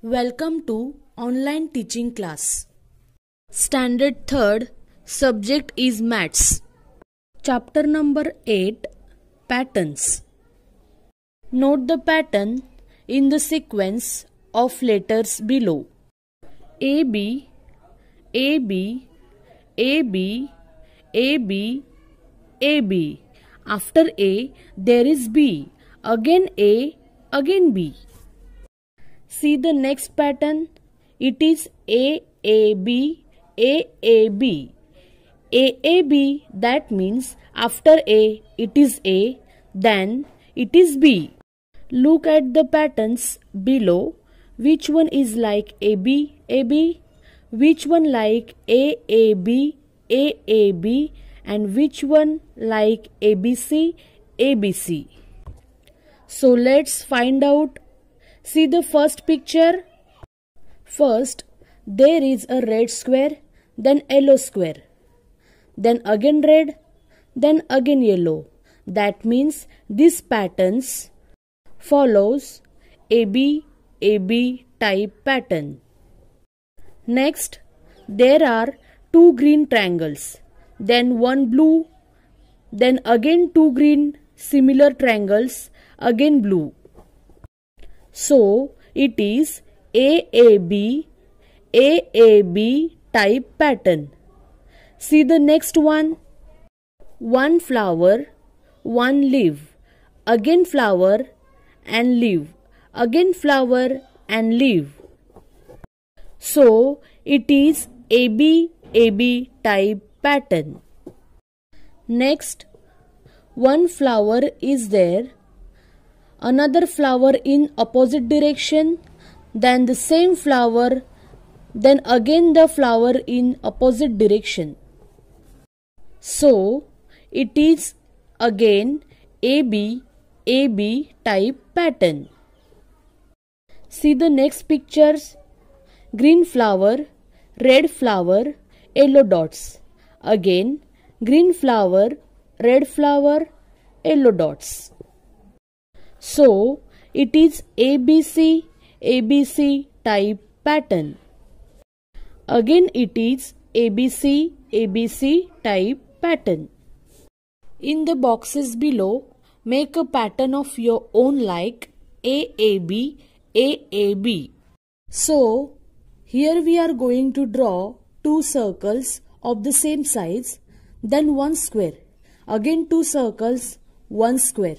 Welcome to online teaching class. Standard 3rd subject is maths. Chapter number 8 patterns. Note the pattern in the sequence of letters below. A B A B A B A B A B After A there is B again A again B See the next pattern. It is AAB, AAB. AAB that means after A it is A, then it is B. Look at the patterns below. Which one is like AB, AB? Which one like AAB, AAB? And which one like ABC, ABC? So let's find out See the first picture. First, there is a red square, then yellow square, then again red, then again yellow. That means these patterns follows AB, AB type pattern. Next, there are two green triangles, then one blue, then again two green similar triangles, again blue. So it is AAB, AAB type pattern. See the next one. One flower, one leaf. Again flower and leaf. Again flower and leaf. So it is AB, AB type pattern. Next, one flower is there another flower in opposite direction then the same flower then again the flower in opposite direction so it is again AB AB type pattern see the next pictures green flower red flower yellow dots again green flower red flower yellow dots so, it is ABC ABC type pattern. Again, it is ABC ABC type pattern. In the boxes below, make a pattern of your own like AAB AAB. So, here we are going to draw two circles of the same size, then one square, again two circles, one square.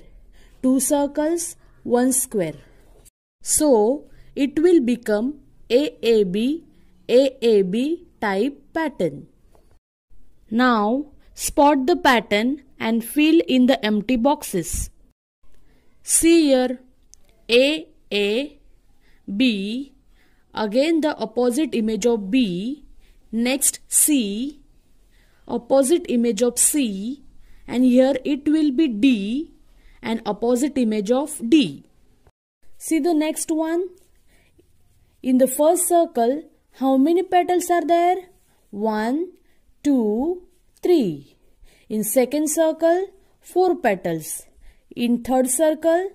2 circles, 1 square. So, it will become AAB, AAB type pattern. Now, spot the pattern and fill in the empty boxes. See here, A, A, B, again the opposite image of B, next C, opposite image of C, and here it will be D, an opposite image of D. See the next one. In the first circle, how many petals are there? 1, 2, 3. In second circle, 4 petals. In third circle,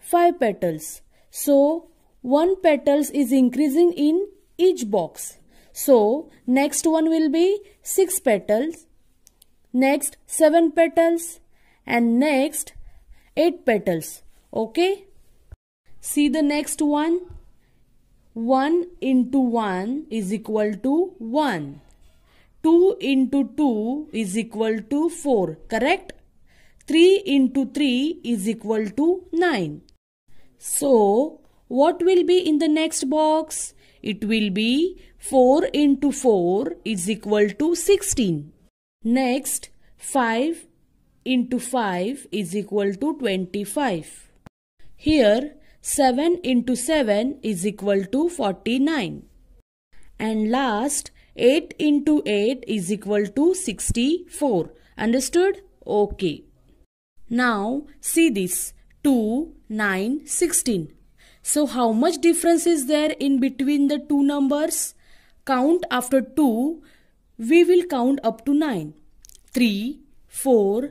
5 petals. So, 1 petals is increasing in each box. So, next one will be 6 petals. Next, 7 petals. And next, 8 petals okay see the next one 1 into 1 is equal to 1 2 into 2 is equal to 4 correct 3 into 3 is equal to 9 so what will be in the next box it will be 4 into 4 is equal to 16 next 5 into 5 is equal to 25. Here 7 into 7 is equal to 49. And last 8 into 8 is equal to 64. Understood? Okay. Now see this 2, 9, 16. So how much difference is there in between the two numbers? Count after 2, we will count up to 9. 3, 4,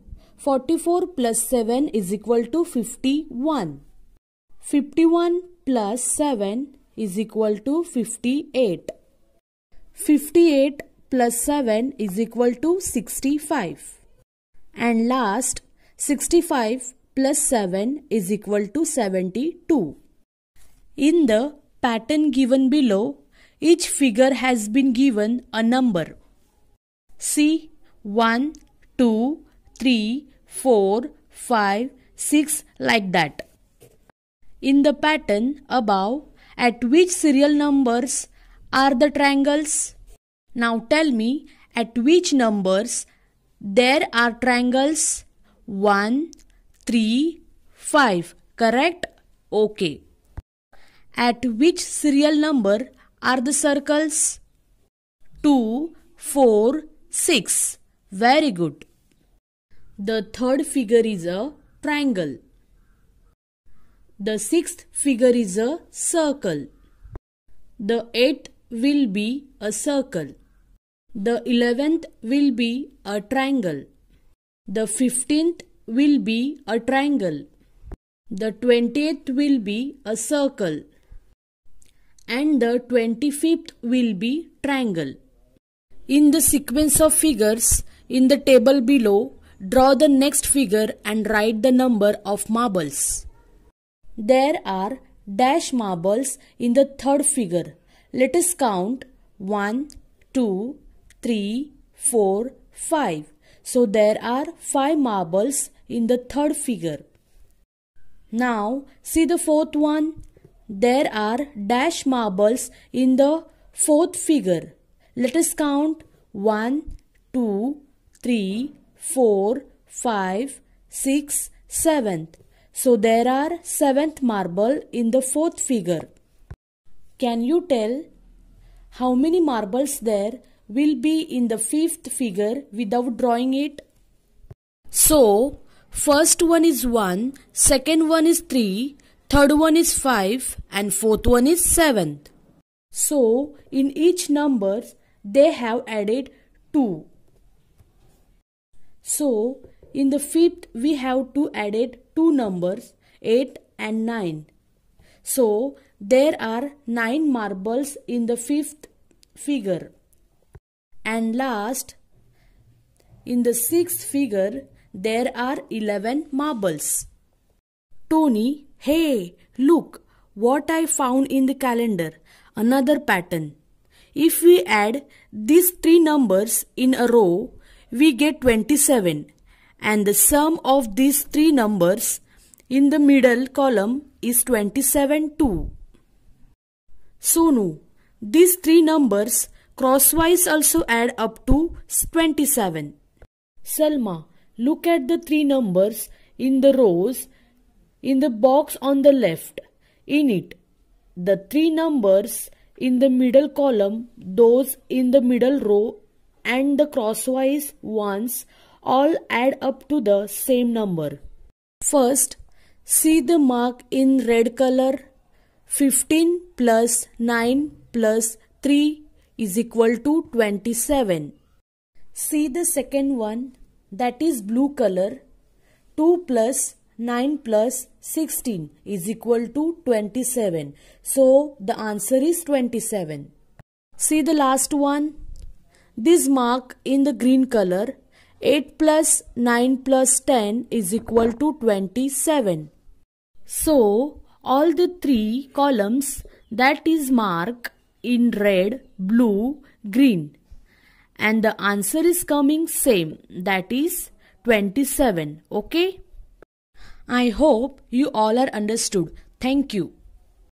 44 plus 7 is equal to 51. 51 plus 7 is equal to 58. 58 plus 7 is equal to 65. And last, 65 plus 7 is equal to 72. In the pattern given below, each figure has been given a number. See 1, 2, 3, 4, 5, 6 like that. In the pattern above, at which serial numbers are the triangles? Now tell me at which numbers there are triangles 1, 3, 5, correct? Okay. At which serial number are the circles? 2, 4, 6. Very good. The third figure is a triangle. The sixth figure is a circle. The eighth will be a circle. The eleventh will be a triangle. The fifteenth will be a triangle. The twentieth will be a circle. And the twenty-fifth will be triangle. In the sequence of figures in the table below, Draw the next figure and write the number of marbles. There are dash marbles in the third figure. Let us count 1, 2, 3, 4, 5. So there are 5 marbles in the third figure. Now see the fourth one. There are dash marbles in the fourth figure. Let us count 1, 2, 3, 4, 5, 6, So there are 7th marble in the fourth figure. Can you tell how many marbles there will be in the fifth figure without drawing it? So, first one is 1, second one is 3, third one is 5 and fourth one is 7th. So, in each numbers they have added 2. So, in the fifth, we have to add two numbers 8 and 9. So, there are 9 marbles in the fifth figure. And last, in the sixth figure, there are 11 marbles. Tony, hey, look, what I found in the calendar, another pattern. If we add these three numbers in a row, we get 27 and the sum of these three numbers in the middle column is 27 too. Sonu, these three numbers crosswise also add up to 27. Selma, look at the three numbers in the rows in the box on the left. In it, the three numbers in the middle column, those in the middle row and the crosswise ones all add up to the same number. First, see the mark in red color. 15 plus 9 plus 3 is equal to 27. See the second one that is blue color. 2 plus 9 plus 16 is equal to 27. So the answer is 27. See the last one this mark in the green color 8 plus 9 plus 10 is equal to 27. So all the three columns that is mark in red, blue, green and the answer is coming same that is 27 okay. I hope you all are understood. Thank you.